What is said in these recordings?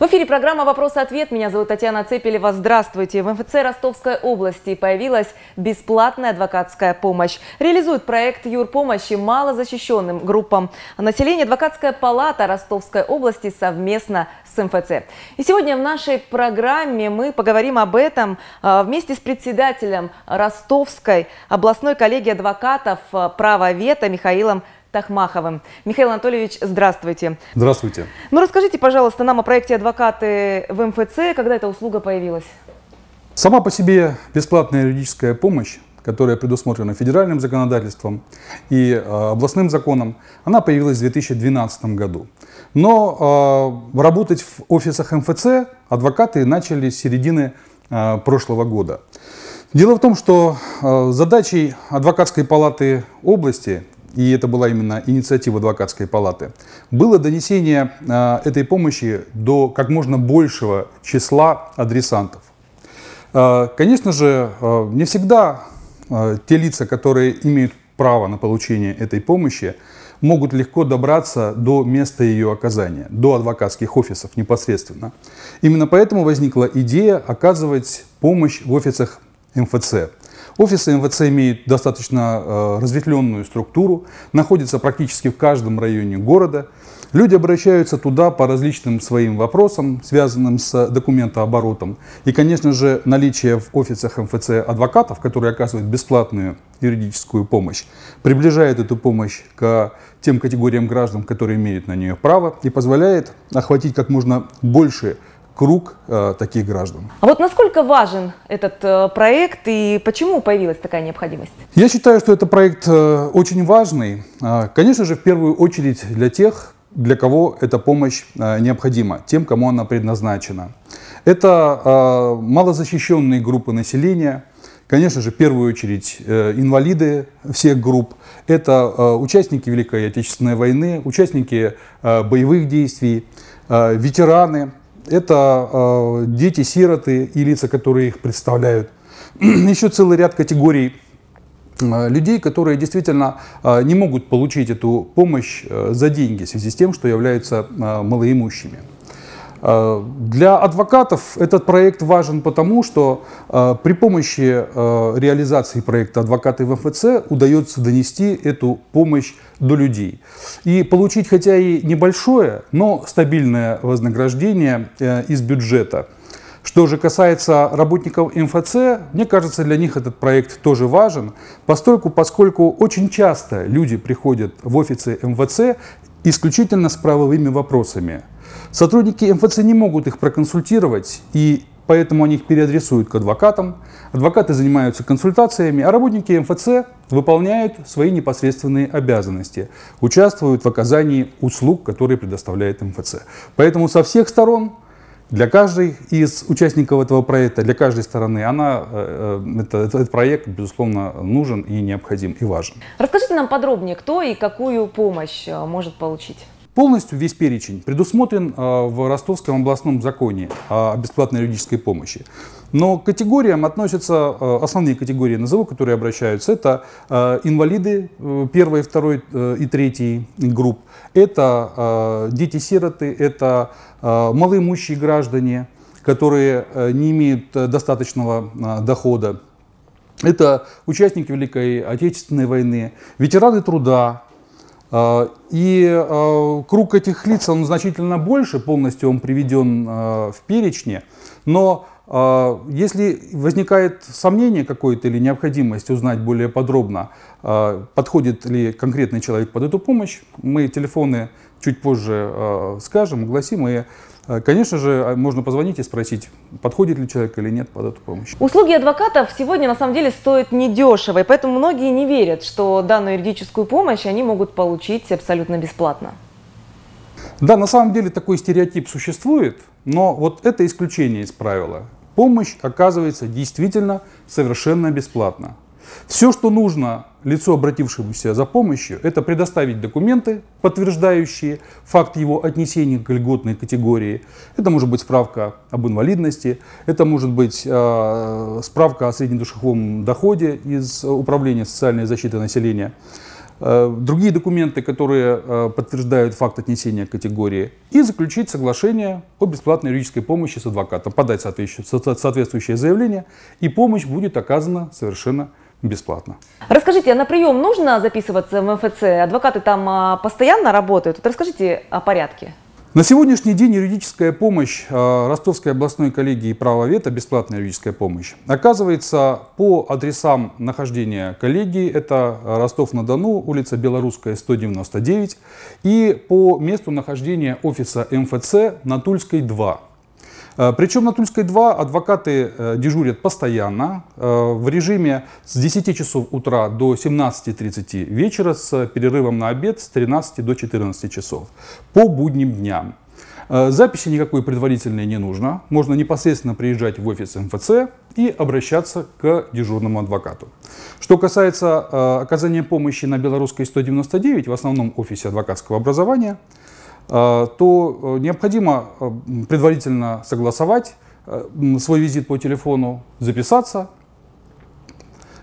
В эфире программа «Вопрос-ответ». Меня зовут Татьяна Цепелева. Здравствуйте. В МФЦ Ростовской области появилась бесплатная адвокатская помощь. Реализует проект юрпомощи малозащищенным группам населения Адвокатская палата Ростовской области совместно с МФЦ. И сегодня в нашей программе мы поговорим об этом а, вместе с председателем Ростовской областной коллегии адвокатов а, права вета Михаилом Тахмаховым. Михаил Анатольевич, здравствуйте. Здравствуйте. Ну расскажите, пожалуйста, нам о проекте «Адвокаты в МФЦ». Когда эта услуга появилась? Сама по себе бесплатная юридическая помощь которая предусмотрена федеральным законодательством и э, областным законом, она появилась в 2012 году. Но э, работать в офисах МФЦ адвокаты начали с середины э, прошлого года. Дело в том, что э, задачей адвокатской палаты области и это была именно инициатива адвокатской палаты, было донесение а, этой помощи до как можно большего числа адресантов. А, конечно же, а, не всегда те лица, которые имеют право на получение этой помощи, могут легко добраться до места ее оказания, до адвокатских офисов непосредственно. Именно поэтому возникла идея оказывать помощь в офисах МФЦ. Офисы МВЦ имеют достаточно э, разветвленную структуру, находятся практически в каждом районе города. Люди обращаются туда по различным своим вопросам, связанным с документооборотом. И, конечно же, наличие в офисах МФЦ адвокатов, которые оказывают бесплатную юридическую помощь, приближает эту помощь к тем категориям граждан, которые имеют на нее право, и позволяет охватить как можно больше круг э, таких граждан. А вот насколько важен этот э, проект и почему появилась такая необходимость? Я считаю, что этот проект э, очень важный. А, конечно же, в первую очередь для тех, для кого эта помощь необходима, тем, кому она предназначена. Это э, малозащищенные группы населения, конечно же, в первую очередь инвалиды всех групп, это участники Великой Отечественной войны, участники боевых действий, ветераны – это э, дети, сироты и лица, которые их представляют. Еще целый ряд категорий э, людей, которые действительно э, не могут получить эту помощь за деньги в связи с тем, что являются малоимущими. Э, для адвокатов этот проект важен потому, что э, при помощи э, реализации проекта «Адвокаты в МФЦ» удается донести эту помощь до людей. И получить хотя и небольшое, но стабильное вознаграждение из бюджета – что же касается работников МФЦ, мне кажется, для них этот проект тоже важен, поскольку, поскольку очень часто люди приходят в офисы МВЦ эм исключительно с правовыми вопросами – Сотрудники МФЦ не могут их проконсультировать, и поэтому они их переадресуют к адвокатам. Адвокаты занимаются консультациями, а работники МФЦ выполняют свои непосредственные обязанности, участвуют в оказании услуг, которые предоставляет МФЦ. Поэтому со всех сторон для каждой из участников этого проекта, для каждой стороны, она, э, э, это, этот проект, безусловно, нужен и необходим, и важен. Расскажите нам подробнее, кто и какую помощь э, может получить. Полностью весь перечень предусмотрен а, в Ростовском областном законе о бесплатной юридической помощи. Но к категориям относятся, а, основные категории назову, которые обращаются, это а, инвалиды э, первой, второй э, и третьей групп, это дети-сироты, это малоимущие граждане, которые э, не имеют достаточного дохода, это участники Великой Отечественной войны, ветераны труда, а, и а, круг этих лиц, он значительно больше, полностью он приведен а, в перечне, но а, если возникает сомнение какое-то или необходимость узнать более подробно, а, подходит ли конкретный человек под эту помощь, мы телефоны чуть позже а, скажем, огласим и Конечно же, можно позвонить и спросить, подходит ли человек или нет под эту помощь. Услуги адвокатов сегодня на самом деле стоят недешево, и поэтому многие не верят, что данную юридическую помощь они могут получить абсолютно бесплатно. Да, на самом деле такой стереотип существует, но вот это исключение из правила. Помощь оказывается действительно совершенно бесплатно. Все, что нужно лицу, обратившемуся за помощью, это предоставить документы, подтверждающие факт его отнесения к льготной категории. Это может быть справка об инвалидности, это может быть э, справка о среднедушевом доходе из Управления социальной защиты населения. Э, другие документы, которые э, подтверждают факт отнесения к категории, и заключить соглашение о бесплатной юридической помощи с адвокатом, подать соответствующее заявление, и помощь будет оказана совершенно бесплатно. Расскажите, а на прием нужно записываться в МФЦ? Адвокаты там а, постоянно работают? Вот расскажите о порядке. На сегодняшний день юридическая помощь а, Ростовской областной коллегии правовета, бесплатная юридическая помощь, оказывается по адресам нахождения коллегии. Это Ростов-на-Дону, улица Белорусская, 199. И по месту нахождения офиса МФЦ на Тульской, 2. Э, Причем на Тульской 2 адвокаты э, дежурят постоянно э, в режиме с 10 часов утра до 17.30 вечера с перерывом на обед с 13 до 14 часов по будним дням. Записи никакой предварительной не нужно. Можно непосредственно приезжать в офис МФЦ и обращаться к дежурному адвокату. Что касается оказания помощи на Белорусской 199, в основном офисе адвокатского образования, Э, то э, необходимо э, предварительно согласовать свой визит по телефону, записаться,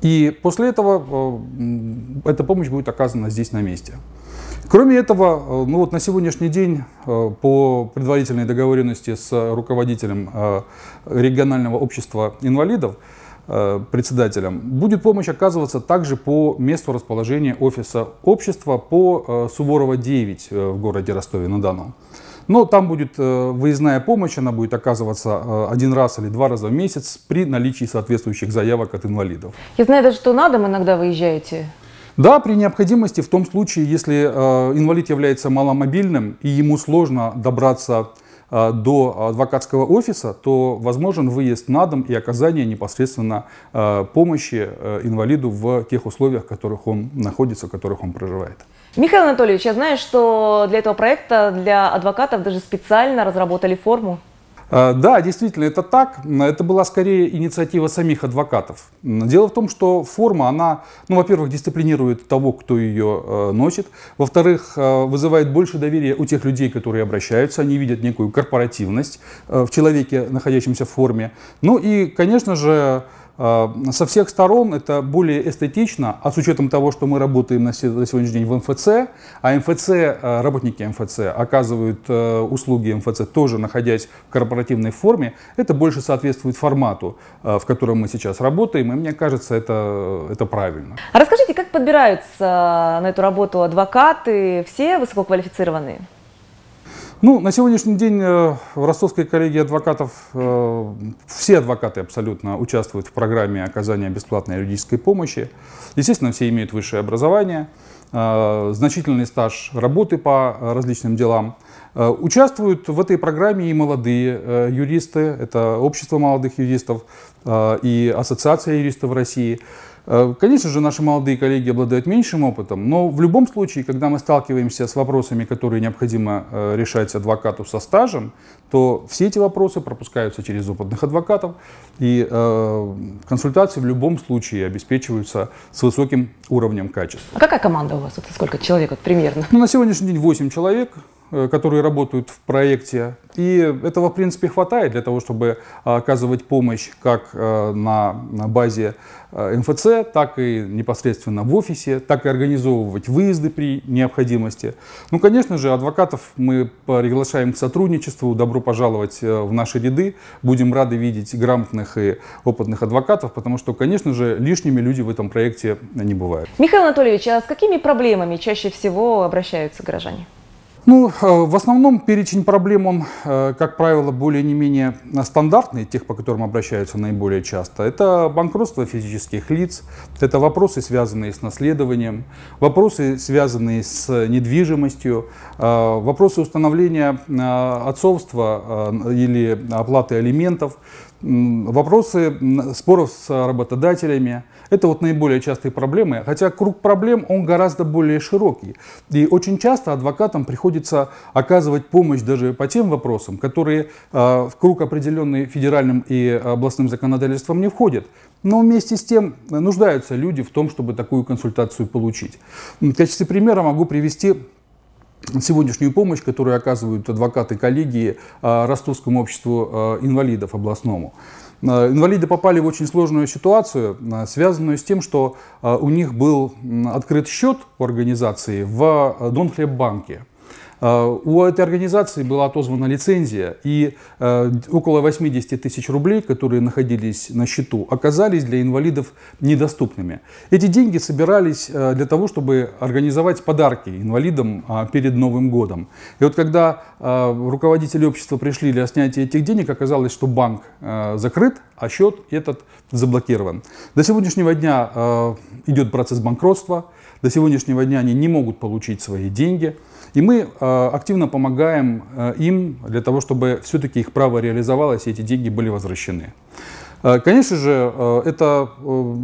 и после этого эта помощь будет оказана здесь на месте. Кроме этого, ну вот на сегодняшний день по предварительной договоренности с руководителем регионального общества инвалидов Э, председателем. Будет помощь оказываться также по месту расположения офиса общества по э, Суворова 9 э, в городе Ростове-на-Дону. Но там будет выездная помощь, она будет оказываться один раз или два раза в месяц при наличии соответствующих заявок от инвалидов. Я знаю даже, что на дом иногда выезжаете. Да, при необходимости, в том случае, если инвалид является маломобильным и ему сложно добраться Э, до адвокатского офиса, то возможен выезд на дом и оказание непосредственно э, помощи э, инвалиду в тех условиях, в которых он находится, в которых он проживает. Михаил Анатольевич, я знаю, что для этого проекта, для адвокатов даже специально разработали форму. Э, да, действительно, это так. Это была скорее инициатива самих адвокатов. Дело в том, что форма, она, ну, во-первых, дисциплинирует того, кто ее э, носит. Во-вторых, э, вызывает больше доверия у тех людей, которые обращаются. Они видят некую корпоративность в человеке, находящемся в форме. Ну и, конечно же, а, со всех сторон это более эстетично, а с учетом того, что мы работаем на сегодняшний день в МФЦ, а МФЦ, э, работники МФЦ оказывают э, услуги МФЦ тоже находясь в корпоративной форме, это больше соответствует формату, э, в котором мы сейчас работаем, и мне кажется, это, это правильно. А расскажите, как подбираются на эту работу адвокаты, все высококвалифицированные? Ну, на сегодняшний день э, в Ростовской коллегии адвокатов, э, все адвокаты абсолютно участвуют в программе оказания бесплатной юридической помощи. Естественно, все имеют высшее образование, э, значительный стаж работы по различным делам. Участвуют в этой программе и молодые юристы, это общество молодых юристов и ассоциация юристов России. Э, конечно же, наши молодые коллеги обладают меньшим опытом, но в любом случае, когда мы сталкиваемся с вопросами, которые необходимо э, решать адвокату со стажем, то все эти вопросы пропускаются через опытных адвокатов, и э, консультации в любом случае обеспечиваются с высоким уровнем качества. А какая команда у вас? Это сколько человек вот, примерно? Ну, на сегодняшний день 8 человек. Э, которые работают в проекте. И этого, в принципе, хватает для того, чтобы а, оказывать помощь как э, на базе МФЦ, э, так и непосредственно в офисе, так и организовывать выезды при необходимости. Ну, конечно же, адвокатов мы приглашаем к сотрудничеству. Добро пожаловать в наши ряды. Будем рады видеть грамотных и опытных адвокатов, потому что, конечно же, лишними люди в этом проекте не бывают. Михаил Анатольевич, а с какими проблемами чаще всего обращаются граждане? Ну, э, в основном перечень проблем, он, э, как правило, более не менее стандартный, тех, по которым обращаются наиболее часто. Это банкротство физических лиц, это вопросы, связанные с наследованием, вопросы, связанные с недвижимостью, э, вопросы установления отцовства или оплаты алиментов, Вопросы споров с работодателями – это вот наиболее частые проблемы, хотя круг проблем он гораздо более широкий. И очень часто адвокатам приходится оказывать помощь даже по тем вопросам, которые а, в круг определенный федеральным и областным законодательством не входят. Но вместе с тем нуждаются люди в том, чтобы такую консультацию получить. В качестве примера могу привести сегодняшнюю помощь, которую оказывают адвокаты коллегии а, Ростовскому обществу а, инвалидов областному. А, инвалиды попали в очень сложную ситуацию, связанную с тем, что у них был открыт счет в организации в Донхлеббанке. банке Э, у этой организации была отозвана лицензия, и э, около 80 тысяч рублей, которые находились на счету, оказались для инвалидов недоступными. Эти деньги собирались э, для того, чтобы организовать подарки инвалидам а, перед Новым годом. И вот когда руководители общества пришли для снятия этих денег, оказалось, что банк закрыт, а счет этот заблокирован. До сегодняшнего дня идет процесс банкротства, до сегодняшнего дня они не могут получить свои деньги. И мы э, активно помогаем э, им для того, чтобы все-таки их право реализовалось и эти деньги были возвращены. Э, конечно же, эта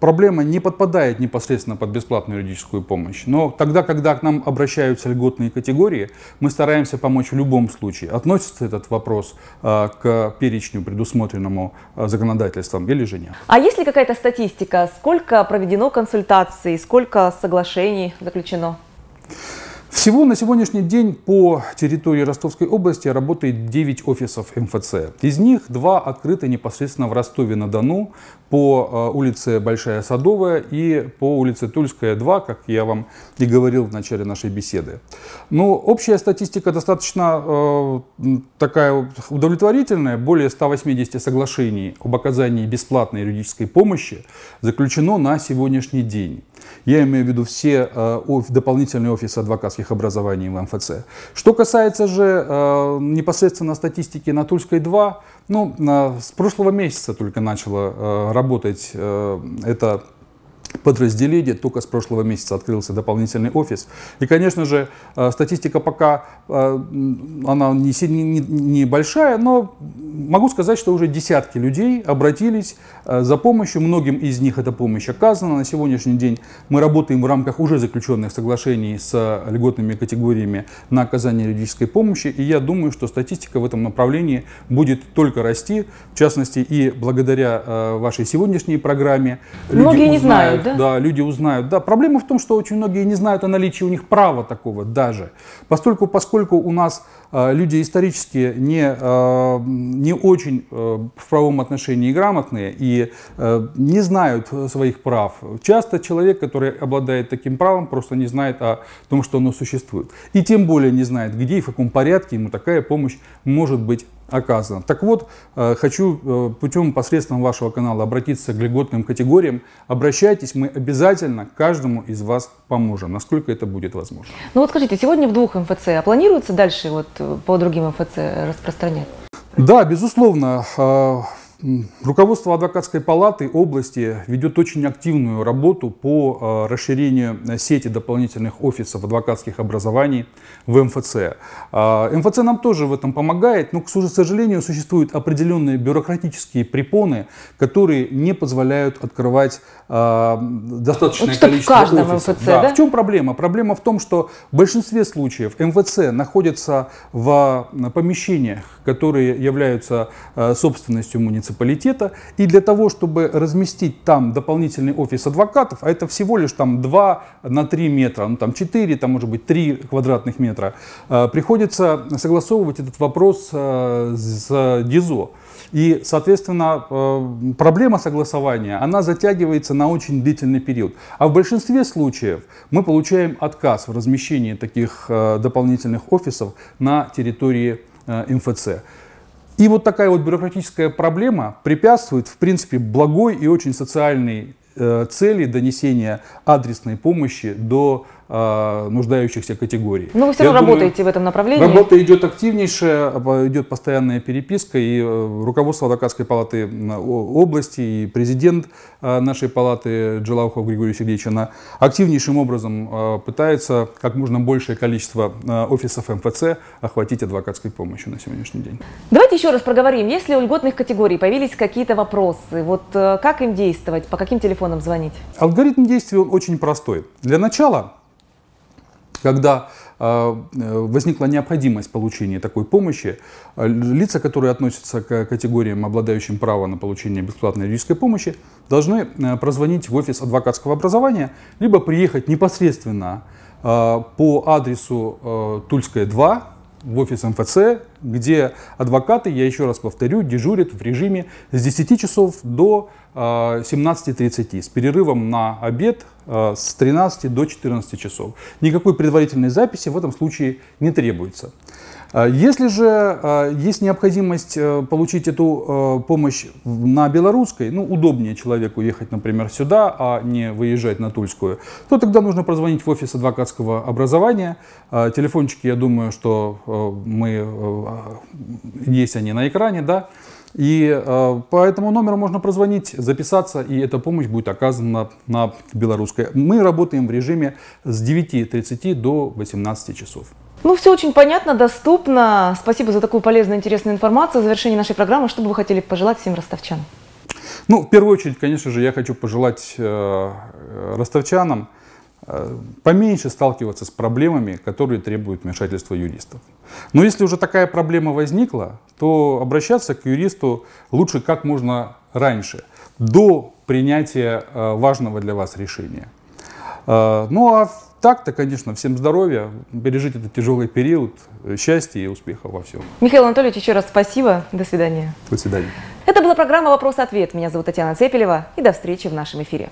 проблема не подпадает непосредственно под бесплатную юридическую помощь, но тогда, когда к нам обращаются льготные категории, мы стараемся помочь в любом случае. Относится этот вопрос к перечню, предусмотренному законодательством или же нет? А есть ли какая-то статистика, сколько проведено консультаций, сколько соглашений заключено? Всего на сегодняшний день по территории Ростовской области работает 9 офисов МФЦ. Из них два открыты непосредственно в Ростове-на-Дону по э, улице Большая Садовая и по улице Тульская 2, как я вам и говорил в начале нашей беседы. Но ну, общая статистика достаточно э, такая удовлетворительная. Более 180 соглашений об оказании бесплатной юридической помощи заключено на сегодняшний день. Я имею в виду все э, дополнительные офисы адвокатских образований в МФЦ. Что касается же э, непосредственно статистики на Тульской 2, ну, а с прошлого месяца только начала э, работать э, эта подразделений. Только с прошлого месяца открылся дополнительный офис. И, конечно же, э, статистика пока э, она не, не, не большая, но могу сказать, что уже десятки людей обратились э, за помощью. Многим из них эта помощь оказана. На сегодняшний день мы работаем в рамках уже заключенных соглашений с льготными категориями на оказание юридической помощи. И я думаю, что статистика в этом направлении будет только расти. В частности, и благодаря вашей сегодняшней программе. Многие не знают, да? Да, люди узнают. Да, проблема в том, что очень многие не знают о наличии у них права такого даже. Поскольку, поскольку у нас э, люди исторически не, э, не очень э, в правом отношении грамотные и э, не знают своих прав. Часто человек, который обладает таким правом, просто не знает о том, что оно существует. И тем более не знает, где и в каком порядке ему такая помощь может быть оказано. Так вот, э, хочу э, путем посредством вашего канала обратиться к льготным категориям. Обращайтесь, мы обязательно каждому из вас поможем, насколько это будет возможно. Ну вот скажите, сегодня в двух МФЦ, а планируется дальше вот э, по другим МФЦ распространять? Да, безусловно. Руководство адвокатской палаты области ведет очень активную работу по э, расширению э, сети дополнительных офисов адвокатских образований в МФЦ. Э, МФЦ нам тоже в этом помогает, но, к сожалению, существуют определенные бюрократические препоны, которые не позволяют открывать достаточное вот количество офисов. МФЦ, да. Да? В чем проблема? Проблема в том, что в большинстве случаев МФЦ находится в помещениях, которые являются собственностью муниципалитета муниципалитета. И для того, чтобы разместить там дополнительный офис адвокатов, а это всего лишь там 2 на 3 метра, ну там 4, там может быть 3 квадратных метра, э, приходится согласовывать этот вопрос э, с ДИЗО. И, соответственно, э, проблема согласования, она затягивается на очень длительный период. А в большинстве случаев мы получаем отказ в размещении таких дополнительных офисов на территории МФЦ. И вот такая вот бюрократическая проблема препятствует, в принципе, благой и очень социальной э, цели донесения адресной помощи до а, нуждающихся категорий. Но вы все равно работаете думаю, в этом направлении? Работа идет активнейшая, идет постоянная переписка, и э, руководство Адвокатской палаты области, и президент э, нашей палаты Джелаухов Григорий Сергеевич, она активнейшим образом э, пытается как можно большее количество офисов МФЦ охватить адвокатской помощью на сегодняшний день. Давайте еще раз проговорим, если у льготных категорий появились какие-то вопросы, вот как им действовать, по каким телефонам звонить? Алгоритм действия он очень простой. Для начала когда э, э, возникла необходимость получения такой помощи, э, лица, которые относятся к категориям, обладающим право на получение бесплатной юридической помощи, должны прозвонить в офис адвокатского образования, либо приехать непосредственно по адресу Тульская 2, в офис МФЦ, где адвокаты, я еще раз повторю, дежурят в режиме с 10 часов до 17.30 с перерывом на обед, Э, с 13 до 14 часов. Никакой предварительной записи в этом случае не требуется. Э, если же э, есть необходимость получить эту помощь на белорусской, ну, удобнее человеку ехать, например, сюда, а не выезжать на Тульскую, то тогда нужно позвонить в офис адвокатского образования. Телефончики, я думаю, что мы, есть они на экране, да, и э, по этому номеру можно прозвонить, записаться, и эта помощь будет оказана на белорусской. Мы работаем в режиме с 9.30 до 18 часов. Ну, все очень понятно, доступно. Спасибо за такую полезную, интересную информацию. В завершении нашей программы, что бы вы хотели пожелать всем ростовчанам? Ну, в первую очередь, конечно же, я хочу пожелать э, э ростовчанам, Э, поменьше сталкиваться с проблемами, которые требуют вмешательства юристов. Но если уже такая проблема возникла, то обращаться к юристу лучше как можно раньше, до принятия э, важного для вас решения. Э, ну а так-то, конечно, всем здоровья, пережить этот тяжелый период, счастья и успехов во всем. Михаил Анатольевич, еще раз спасибо. До свидания. До свидания. Это была программа «Вопрос-ответ». Меня зовут Татьяна Цепелева. И до встречи в нашем эфире.